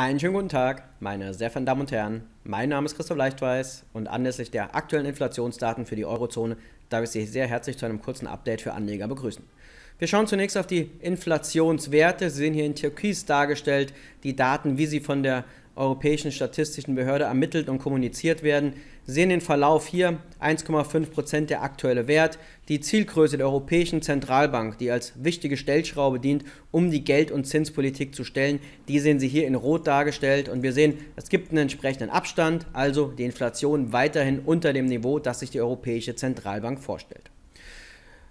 Einen schönen guten Tag, meine sehr verehrten Damen und Herren. Mein Name ist Christoph Leichtweiß und anlässlich der aktuellen Inflationsdaten für die Eurozone darf ich Sie sehr herzlich zu einem kurzen Update für Anleger begrüßen. Wir schauen zunächst auf die Inflationswerte. Sie sehen hier in Türkis dargestellt die Daten, wie sie von der Europäischen Statistischen Behörde ermittelt und kommuniziert werden, sehen den Verlauf hier 1,5 Prozent der aktuelle Wert, die Zielgröße der Europäischen Zentralbank, die als wichtige Stellschraube dient, um die Geld- und Zinspolitik zu stellen, die sehen Sie hier in Rot dargestellt und wir sehen, es gibt einen entsprechenden Abstand, also die Inflation weiterhin unter dem Niveau, das sich die Europäische Zentralbank vorstellt.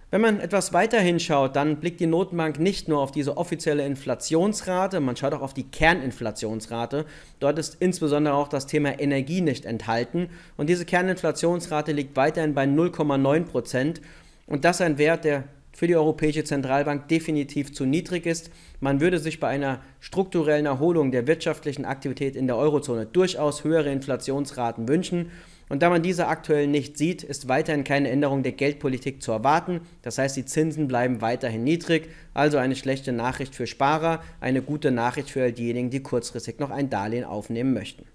Wenn man etwas weiter hinschaut, dann blickt die Notenbank nicht nur auf diese offizielle Inflationsrate, man schaut auch auf die Kerninflationsrate. Dort ist insbesondere auch das Thema Energie nicht enthalten. Und diese Kerninflationsrate liegt weiterhin bei 0,9 Prozent. Und das ist ein Wert, der für die Europäische Zentralbank definitiv zu niedrig ist. Man würde sich bei einer strukturellen Erholung der wirtschaftlichen Aktivität in der Eurozone durchaus höhere Inflationsraten wünschen. Und da man diese aktuell nicht sieht, ist weiterhin keine Änderung der Geldpolitik zu erwarten. Das heißt, die Zinsen bleiben weiterhin niedrig. Also eine schlechte Nachricht für Sparer, eine gute Nachricht für all diejenigen, die kurzfristig noch ein Darlehen aufnehmen möchten.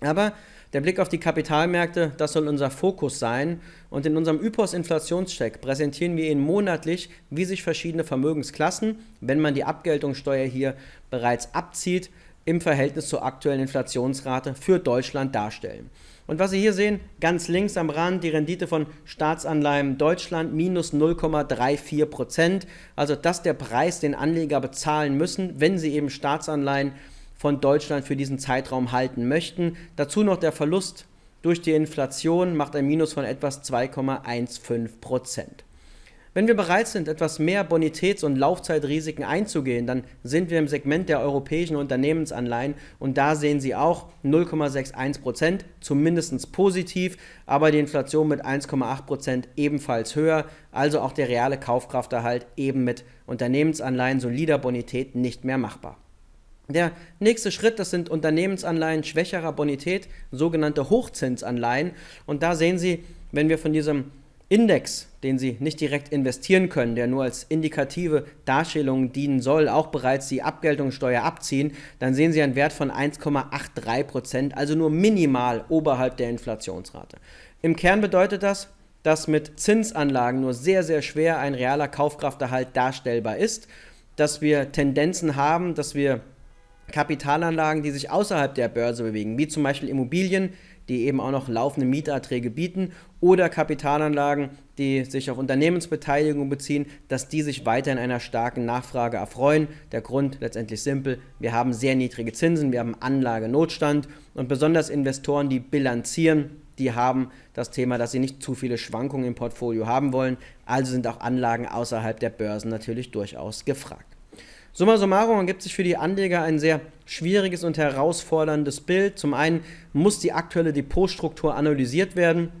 Aber der Blick auf die Kapitalmärkte, das soll unser Fokus sein. Und in unserem ypos Inflationscheck präsentieren wir Ihnen monatlich, wie sich verschiedene Vermögensklassen, wenn man die Abgeltungssteuer hier bereits abzieht, im Verhältnis zur aktuellen Inflationsrate für Deutschland darstellen. Und was Sie hier sehen, ganz links am Rand die Rendite von Staatsanleihen Deutschland minus 0,34 Prozent. Also das ist der Preis, den Anleger bezahlen müssen, wenn sie eben Staatsanleihen von Deutschland für diesen Zeitraum halten möchten. Dazu noch der Verlust durch die Inflation macht ein Minus von etwas 2,15 Prozent. Wenn wir bereit sind, etwas mehr Bonitäts- und Laufzeitrisiken einzugehen, dann sind wir im Segment der europäischen Unternehmensanleihen und da sehen Sie auch 0,61 Prozent, zumindest positiv, aber die Inflation mit 1,8 Prozent ebenfalls höher, also auch der reale Kaufkrafterhalt eben mit Unternehmensanleihen solider Bonität nicht mehr machbar. Der nächste Schritt, das sind Unternehmensanleihen schwächerer Bonität, sogenannte Hochzinsanleihen. Und da sehen Sie, wenn wir von diesem Index, den Sie nicht direkt investieren können, der nur als indikative Darstellung dienen soll, auch bereits die Abgeltungssteuer abziehen, dann sehen Sie einen Wert von 1,83 Prozent, also nur minimal oberhalb der Inflationsrate. Im Kern bedeutet das, dass mit Zinsanlagen nur sehr, sehr schwer ein realer Kaufkrafterhalt darstellbar ist, dass wir Tendenzen haben, dass wir Kapitalanlagen, die sich außerhalb der Börse bewegen, wie zum Beispiel Immobilien, die eben auch noch laufende Mieterträge bieten, oder Kapitalanlagen, die sich auf Unternehmensbeteiligung beziehen, dass die sich weiter in einer starken Nachfrage erfreuen. Der Grund letztendlich simpel, wir haben sehr niedrige Zinsen, wir haben Anlagenotstand und besonders Investoren, die bilanzieren, die haben das Thema, dass sie nicht zu viele Schwankungen im Portfolio haben wollen. Also sind auch Anlagen außerhalb der Börsen natürlich durchaus gefragt. Summa summarum ergibt sich für die Anleger ein sehr schwieriges und herausforderndes Bild. Zum einen muss die aktuelle Depotstruktur analysiert werden.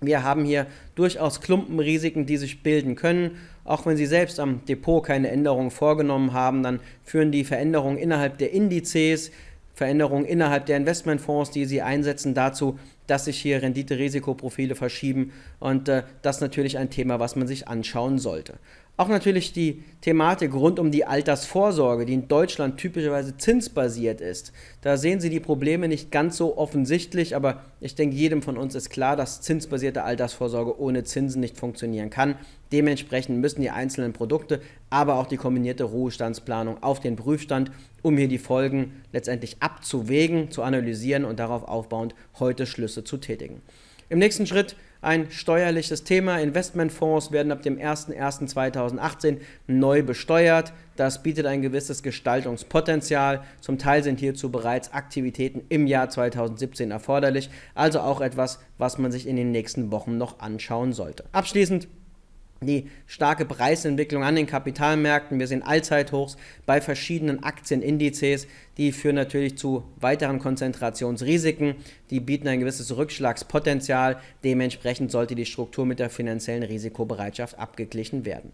Wir haben hier durchaus Klumpenrisiken, die sich bilden können. Auch wenn Sie selbst am Depot keine Änderungen vorgenommen haben, dann führen die Veränderungen innerhalb der Indizes, Veränderungen innerhalb der Investmentfonds, die Sie einsetzen, dazu, dass sich hier Rendite-Risikoprofile verschieben. Und äh, das ist natürlich ein Thema, was man sich anschauen sollte. Auch natürlich die Thematik rund um die Altersvorsorge, die in Deutschland typischerweise zinsbasiert ist. Da sehen Sie die Probleme nicht ganz so offensichtlich, aber ich denke, jedem von uns ist klar, dass zinsbasierte Altersvorsorge ohne Zinsen nicht funktionieren kann. Dementsprechend müssen die einzelnen Produkte, aber auch die kombinierte Ruhestandsplanung auf den Prüfstand, um hier die Folgen letztendlich abzuwägen, zu analysieren und darauf aufbauend heute Schlüsse zu tätigen. Im nächsten Schritt ein steuerliches Thema. Investmentfonds werden ab dem 01.01.2018 neu besteuert. Das bietet ein gewisses Gestaltungspotenzial. Zum Teil sind hierzu bereits Aktivitäten im Jahr 2017 erforderlich. Also auch etwas, was man sich in den nächsten Wochen noch anschauen sollte. Abschließend die starke Preisentwicklung an den Kapitalmärkten. Wir sehen Allzeithochs bei verschiedenen Aktienindizes, die führen natürlich zu weiteren Konzentrationsrisiken, die bieten ein gewisses Rückschlagspotenzial. Dementsprechend sollte die Struktur mit der finanziellen Risikobereitschaft abgeglichen werden.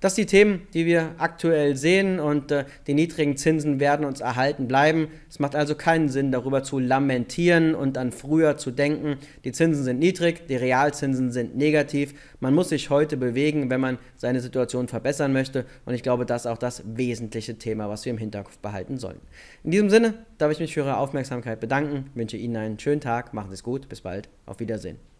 Das sind die Themen, die wir aktuell sehen und äh, die niedrigen Zinsen werden uns erhalten bleiben. Es macht also keinen Sinn, darüber zu lamentieren und an früher zu denken. Die Zinsen sind niedrig, die Realzinsen sind negativ. Man muss sich heute bewegen, wenn man seine Situation verbessern möchte und ich glaube, das ist auch das wesentliche Thema, was wir im Hinterkopf behalten sollen. In diesem Sinne darf ich mich für Ihre Aufmerksamkeit bedanken, wünsche Ihnen einen schönen Tag, machen Sie es gut, bis bald, auf Wiedersehen.